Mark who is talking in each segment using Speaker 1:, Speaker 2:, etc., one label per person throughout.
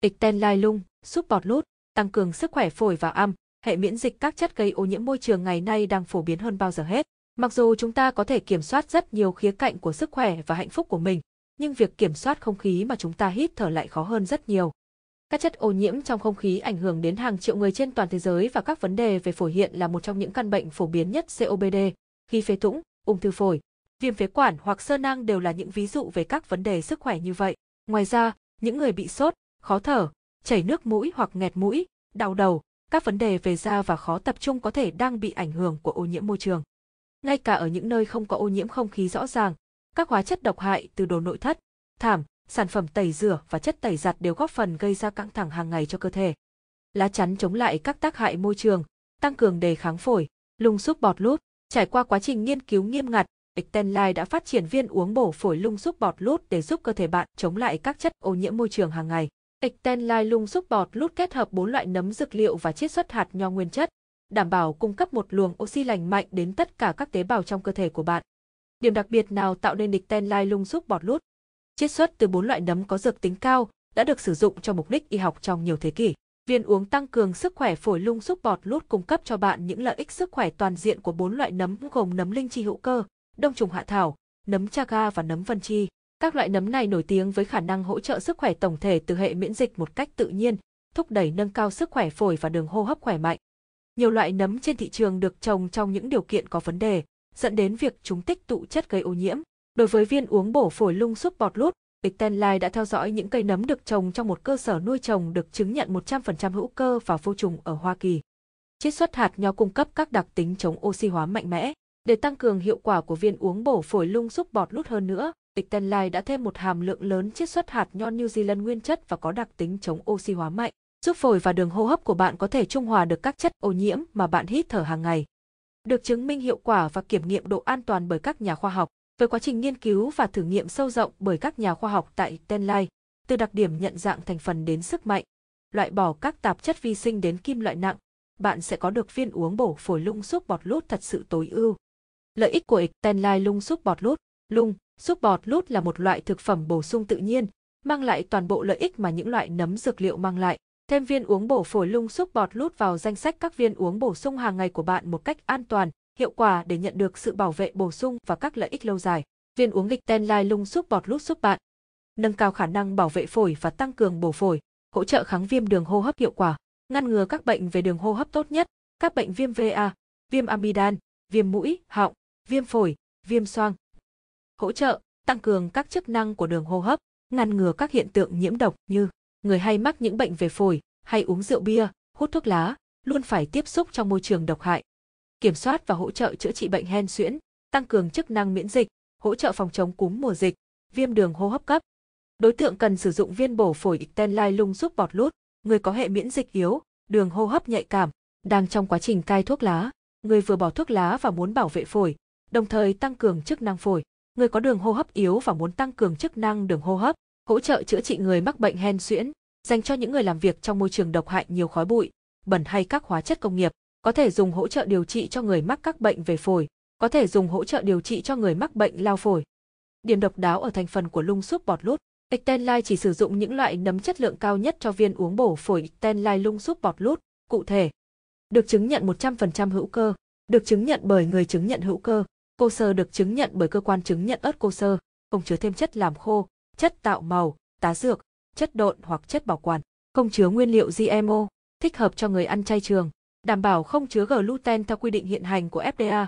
Speaker 1: Icten Lai Lung, giúp bọt lút, tăng cường sức khỏe phổi và âm, hệ miễn dịch các chất gây ô nhiễm môi trường ngày nay đang phổ biến hơn bao giờ hết. Mặc dù chúng ta có thể kiểm soát rất nhiều khía cạnh của sức khỏe và hạnh phúc của mình, nhưng việc kiểm soát không khí mà chúng ta hít thở lại khó hơn rất nhiều. Các chất ô nhiễm trong không khí ảnh hưởng đến hàng triệu người trên toàn thế giới và các vấn đề về phổi hiện là một trong những căn bệnh phổ biến nhất COPD, khi phế thủng, ung thư phổi, viêm phế quản hoặc sơ nang đều là những ví dụ về các vấn đề sức khỏe như vậy. Ngoài ra, những người bị sốt, khó thở, chảy nước mũi hoặc nghẹt mũi, đau đầu, các vấn đề về da và khó tập trung có thể đang bị ảnh hưởng của ô nhiễm môi trường. Ngay cả ở những nơi không có ô nhiễm không khí rõ ràng, các hóa chất độc hại từ đồ nội thất, thảm, sản phẩm tẩy rửa và chất tẩy giặt đều góp phần gây ra căng thẳng hàng ngày cho cơ thể. Lá chắn chống lại các tác hại môi trường, tăng cường đề kháng phổi, lung xúc bọt lút, trải qua quá trình nghiên cứu nghiêm ngặt, Ectenline đã phát triển viên uống bổ phổi lung xúc bọt lút để giúp cơ thể bạn chống lại các chất ô nhiễm môi trường hàng ngày. Ectenline lung xúc bọt lút kết hợp bốn loại nấm dược liệu và chiết xuất hạt nho nguyên chất, đảm bảo cung cấp một luồng oxy lành mạnh đến tất cả các tế bào trong cơ thể của bạn. Điểm đặc biệt nào tạo nên Ectenline lung xúc bọt lút? Chiết xuất từ bốn loại nấm có dược tính cao, đã được sử dụng cho mục đích y học trong nhiều thế kỷ. Viên uống tăng cường sức khỏe phổi lung xúc bọt lút cung cấp cho bạn những lợi ích sức khỏe toàn diện của bốn loại nấm gồm nấm linh chi hữu cơ, đông trùng hạ thảo, nấm chaga và nấm vân chi. Các loại nấm này nổi tiếng với khả năng hỗ trợ sức khỏe tổng thể từ hệ miễn dịch một cách tự nhiên, thúc đẩy nâng cao sức khỏe phổi và đường hô hấp khỏe mạnh. Nhiều loại nấm trên thị trường được trồng trong những điều kiện có vấn đề, dẫn đến việc chúng tích tụ chất gây ô nhiễm. Đối với viên uống bổ phổi lung xúc bọt lút, Life đã theo dõi những cây nấm được trồng trong một cơ sở nuôi trồng được chứng nhận 100% hữu cơ và vô trùng ở Hoa Kỳ. Chiết xuất hạt nho cung cấp các đặc tính chống oxy hóa mạnh mẽ để tăng cường hiệu quả của viên uống bổ phổi lung xúc bọt lút hơn nữa tịch tân lai đã thêm một hàm lượng lớn chiết xuất hạt nho New Zealand nguyên chất và có đặc tính chống oxy hóa mạnh, giúp phổi và đường hô hấp của bạn có thể trung hòa được các chất ô nhiễm mà bạn hít thở hàng ngày. Được chứng minh hiệu quả và kiểm nghiệm độ an toàn bởi các nhà khoa học, với quá trình nghiên cứu và thử nghiệm sâu rộng bởi các nhà khoa học tại Tenlai, từ đặc điểm nhận dạng thành phần đến sức mạnh, loại bỏ các tạp chất vi sinh đến kim loại nặng, bạn sẽ có được viên uống bổ phổi lung xúc bọt lút thật sự tối ưu. Lợi ích của Tenlai lung xúc bọt lút, lung Súp bọt lút là một loại thực phẩm bổ sung tự nhiên, mang lại toàn bộ lợi ích mà những loại nấm dược liệu mang lại. Thêm viên uống bổ phổi lung súp bọt lút vào danh sách các viên uống bổ sung hàng ngày của bạn một cách an toàn, hiệu quả để nhận được sự bảo vệ bổ sung và các lợi ích lâu dài. Viên uống lịch ten lai lung súp bọt lút giúp bạn nâng cao khả năng bảo vệ phổi và tăng cường bổ phổi, hỗ trợ kháng viêm đường hô hấp hiệu quả, ngăn ngừa các bệnh về đường hô hấp tốt nhất, các bệnh viêm VA, viêm amidan, viêm mũi, họng, viêm phổi, viêm xoang hỗ trợ, tăng cường các chức năng của đường hô hấp, ngăn ngừa các hiện tượng nhiễm độc như người hay mắc những bệnh về phổi, hay uống rượu bia, hút thuốc lá, luôn phải tiếp xúc trong môi trường độc hại. Kiểm soát và hỗ trợ chữa trị bệnh hen suyễn, tăng cường chức năng miễn dịch, hỗ trợ phòng chống cúm mùa dịch, viêm đường hô hấp cấp. Đối tượng cần sử dụng viên bổ phổi Ictenlai lung giúp bọt lút, người có hệ miễn dịch yếu, đường hô hấp nhạy cảm, đang trong quá trình cai thuốc lá, người vừa bỏ thuốc lá và muốn bảo vệ phổi, đồng thời tăng cường chức năng phổi người có đường hô hấp yếu và muốn tăng cường chức năng đường hô hấp, hỗ trợ chữa trị người mắc bệnh hen suyễn, dành cho những người làm việc trong môi trường độc hại nhiều khói bụi, bẩn hay các hóa chất công nghiệp, có thể dùng hỗ trợ điều trị cho người mắc các bệnh về phổi, có thể dùng hỗ trợ điều trị cho người mắc bệnh lao phổi. Điểm độc đáo ở thành phần của lung súp bọt lút, Ectenline chỉ sử dụng những loại nấm chất lượng cao nhất cho viên uống bổ phổi Ectenline lung súp bọt lút, cụ thể. Được chứng nhận 100% hữu cơ, được chứng nhận bởi người chứng nhận hữu cơ. Cô sơ được chứng nhận bởi cơ quan chứng nhận ớt cô sơ, không chứa thêm chất làm khô, chất tạo màu, tá dược, chất độn hoặc chất bảo quản, không chứa nguyên liệu GMO, thích hợp cho người ăn chay trường, đảm bảo không chứa gluten theo quy định hiện hành của FDA.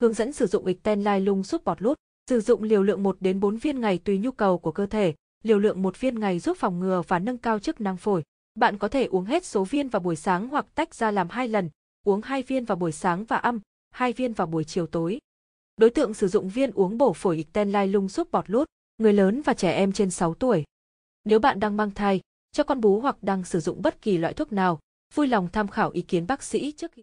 Speaker 1: Hướng dẫn sử dụng Icten Lai Lung giúp bọt lút, sử dụng liều lượng 1 đến 4 viên ngày tùy nhu cầu của cơ thể, liều lượng 1 viên ngày giúp phòng ngừa và nâng cao chức năng phổi. Bạn có thể uống hết số viên vào buổi sáng hoặc tách ra làm hai lần, uống 2 viên vào buổi sáng và âm, 2 viên vào buổi chiều tối. Đối tượng sử dụng viên uống bổ phổi Ictenlai lung xúc bọt lút, người lớn và trẻ em trên 6 tuổi. Nếu bạn đang mang thai, cho con bú hoặc đang sử dụng bất kỳ loại thuốc nào, vui lòng tham khảo ý kiến bác sĩ trước khi